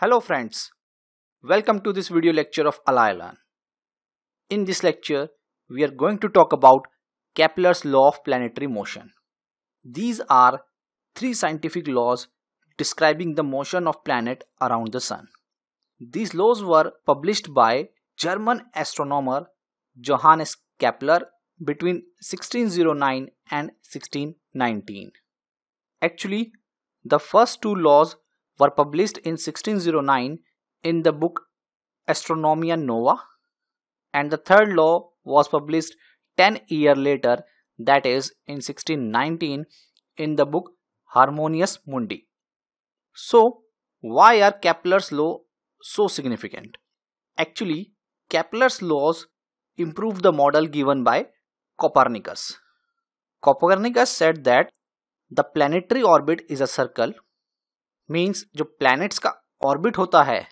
Hello friends, welcome to this video lecture of Allylan. In this lecture, we are going to talk about Kepler's law of planetary motion. These are three scientific laws describing the motion of planet around the sun. These laws were published by German astronomer Johannes Kepler between 1609 and 1619. Actually, the first two laws were published in 1609 in the book Astronomia Nova and the third law was published 10 year later that is in 1619 in the book Harmonious Mundi. So why are Kepler's law so significant? Actually Kepler's laws improved the model given by Copernicus. Copernicus said that the planetary orbit is a circle means जो planets का orbit होता है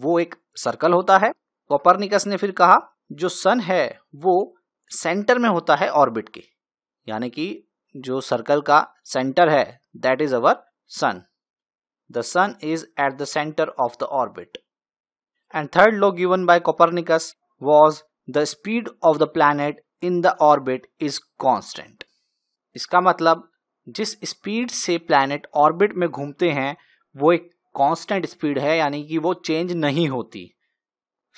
वो एक circle होता है Copernicus ने फिर कहा जो सन है वो सेंटर में होता है ऑर्बिट के यानी कि जो सर्कल का सेंटर है that is our sun the sun is at the centre of the orbit and third law given by Copernicus was the speed of the planet in the orbit is constant इसका मतलब जिस speed से planet orbit में घूमते हैं वो एक constant speed है यानी कि वो चेंज नहीं होती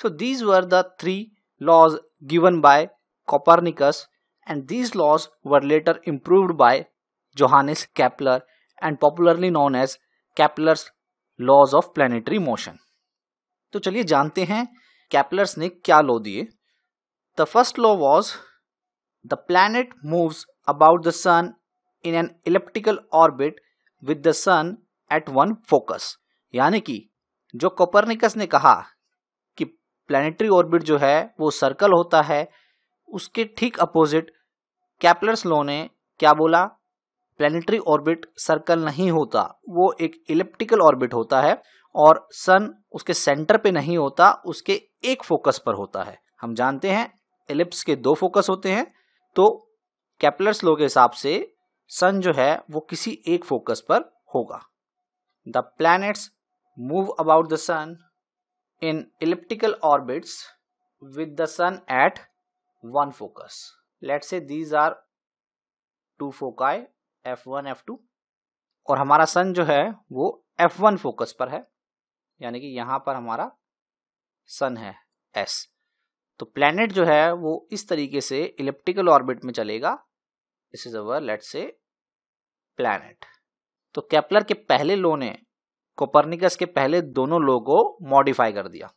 so these were the three laws given by Copernicus and these laws were later improved by Johannes Kepler and popularly known as Kepler's laws of planetary motion तो चलिए जानते हैं कैपलर्स ने क्या लॉ दिए the first law was the planet moves about the sun in an elliptical orbit with the sun at one focus यानी कि जो कोपरनिकस ने कहा कि प्लानिटरी ऑर्बिट जो है वो सर्कल होता है उसके ठीक अपोजिट कैपलर्स लॉ ने क्या बोला प्लानिटरी ऑर्बिट सर्कल नहीं होता वो एक इलिप्टिकल ऑर्बिट होता है और सन उसके सेंटर पे नहीं होता उसके एक फोकस पर होता है हम जानते हैं एलिप्स के दो फोकस होते हैं तो कैपलर्स लॉ के हिसाब से सन जो है वो किसी एक फोकस पर होगा the planets move about the sun in elliptical orbits with the sun at one focus. Let's say these are two foci F1 F2 और हमारा सन जो है वो F1 फोकस पर है यानी कि यहाँ पर हमारा सन है S तो प्लैनेट जो है वो इस तरीके से इलेप्टिकल ऑर्बिट में चलेगा this is our let's say planet तो कैपलर के पहले लो ने कोपरनिकस के पहले दोनों लो को मॉडिफाई कर दिया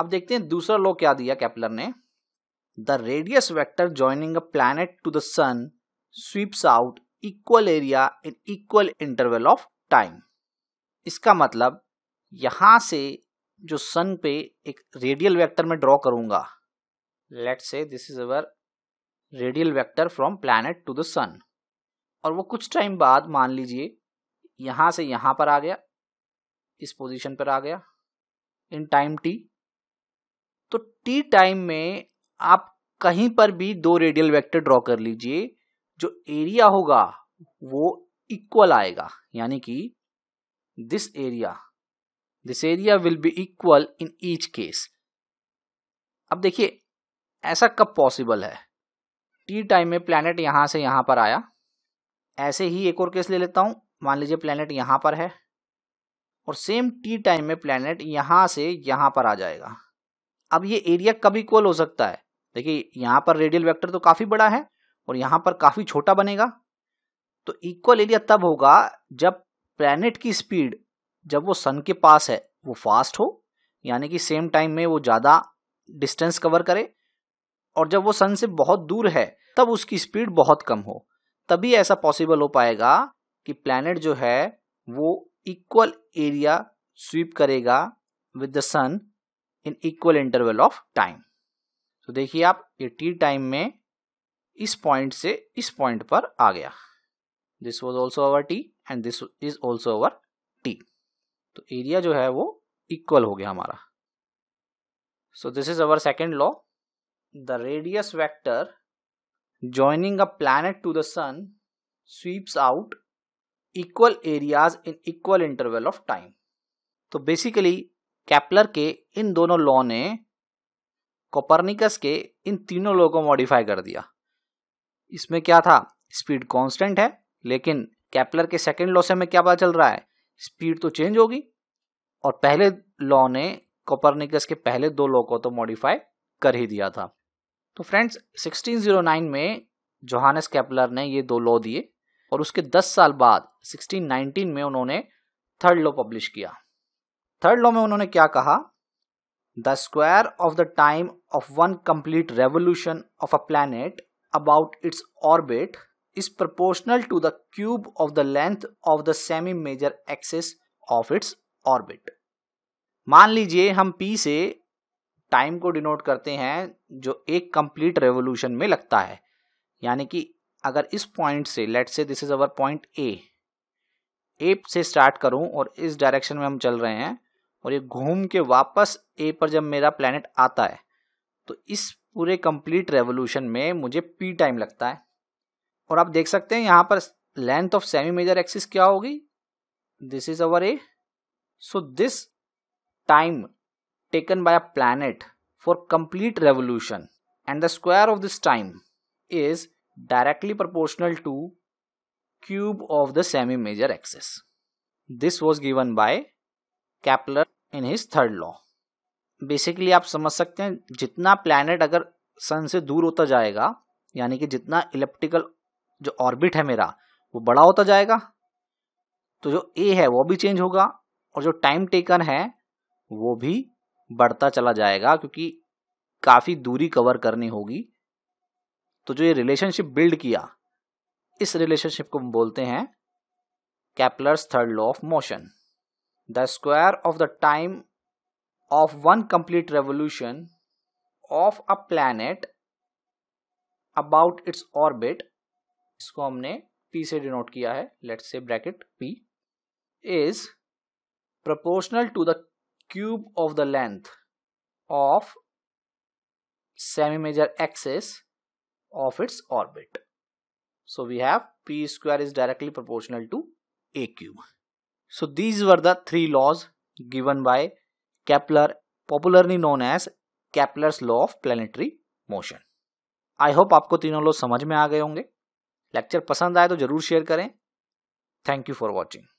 अब देखते हैं दूसरा लो क्या दिया कैपलर ने the radius vector joining a planet to the sun sweeps out equal area in equal interval of time इसका मतलब यहां से जो सन पे एक रेडियल वेक्टर में ड्रॉ करूंगा let's say this is our radial vector from planet to the sun और वो कुछ टाइम बाद मान लीजिए यहाँ से यहाँ पर आ गया इस पोजीशन पर आ गया इन टाइम टी तो टी टाइम में आप कहीं पर भी दो रेडियल वेक्टर ड्रॉ कर लीजिए जो एरिया होगा वो इक्वल आएगा यानी कि this area this area will be equal in each case अब देखिए ऐसा कब पॉसिबल है टी टाइम में प्लैनेट यहां से यहां पर आया ऐसे ही एक और केस ले लेता हूं मान लीजिए प्लानट यहाँ पर है और सेम टी टाइम में प्लानट यहाँ से यहाँ पर आ जाएगा अब ये एरिया कब इक्वल हो सकता है देखिए यहाँ पर रेडियल वेक्टर तो काफ़ी बड़ा है और यहाँ पर काफ़ी छोटा बनेगा तो इक्वल एरिया तब होगा जब प्लैनेट की स्पीड जब वो सन के पास है वो फास्ट हो यानी कि सेम टाइम में वो ज़्यादा डिस्टेंस कवर करे और जब वो सन से बहुत दूर है तब उसकी स्पीड बहुत कम हो तभी ऐसा पॉसिबल हो पाएगा कि प्लैनेट जो है वो इक्वल एरिया स्वीप करेगा with the sun in equal interval of time तो देखिए आप ये टी टाइम में इस पॉइंट से इस पॉइंट पर आ गया this was also our T and this is also our T तो एरिया जो है वो इक्वल हो गया हमारा so this is our second law the radius vector joining a planet to the sun sweeps out equal areas in equal interval of time तो basically Kepler के इन दोनों लॉ ने कोपरनिकस के इन तीनों लॉ को मॉडिफाई कर दिया इसमें क्या था स्पीड कांस्टेंट है लेकिन कैपलर के सेकंड लॉ से हमें क्या पता चल रहा है स्पीड तो चेंज होगी और पहले लॉ ने कोपरनिकस के पहले दो लॉ को तो मॉडिफाई कर ही दिया था तो फ्रेंड्स 1609 में जोहानस कैपलर ने ये दो लॉ दिए और उसके 10 साल बाद 1619 में उन्होंने थर्ड लॉ पब्लिश किया थर्ड लॉ में उन्होंने क्या कहा the square of the time of one complete revolution of a planet about its orbit is proportional to the cube of the length of the semi major axes of its orbit मान लीजिए हम P से time को denote करते हैं जो एक complete revolution में लगता है यानी कि अगर इस पॉइंट से let's say this is our point A A से स्टार्ट करूं और इस डायरेक्शन में हम चल रहे हैं और ये घूम के वापस ए पर जब मेरा प्लानट आता है तो इस पूरे कंप्लीट रेवोल्यूशन में मुझे पी टाइम लगता है और आप देख सकते हैं यहाँ पर length of semi major axis क्या होगी this is our A so this time taken by a planet for complete revolution and the square of this time is directly proportional to cube of the semi major axes this was given by Kepler in his third law basically आप समझ सकते हैं जितना planet अगर सन से दूर होता जाएगा यानी कि जितना इलेप्टिकल जो ऑर्बिट है मेरा वो बड़ा होता जाएगा तो जो ए है वो भी चेंज होगा और जो टाइम टेकन है वो भी बढ़ता चला जाएगा क्योंकि काफ़ी दूरी कवर करनी होगी तो जो ये रिलेशनशिप बिल्ड किया इस रिलेशनशिप को हम बोलते हैं Kepler's third law of motion the square of the time of one complete revolution of a planet about its orbit इसको हमने पी से डिनोट किया है let's say bracket P is proportional to the cube of the length of semi major axes of its orbit. So we have P square is directly proportional to A cube. So these were the three laws given by Kepler popularly known as Kepler's law of planetary motion. I hope आपको तीनों लोग समझ में आ गए होंगे lecture पसंद आए तो ज़रूर शेयर करें थैंक यू फॉर वॉचिंग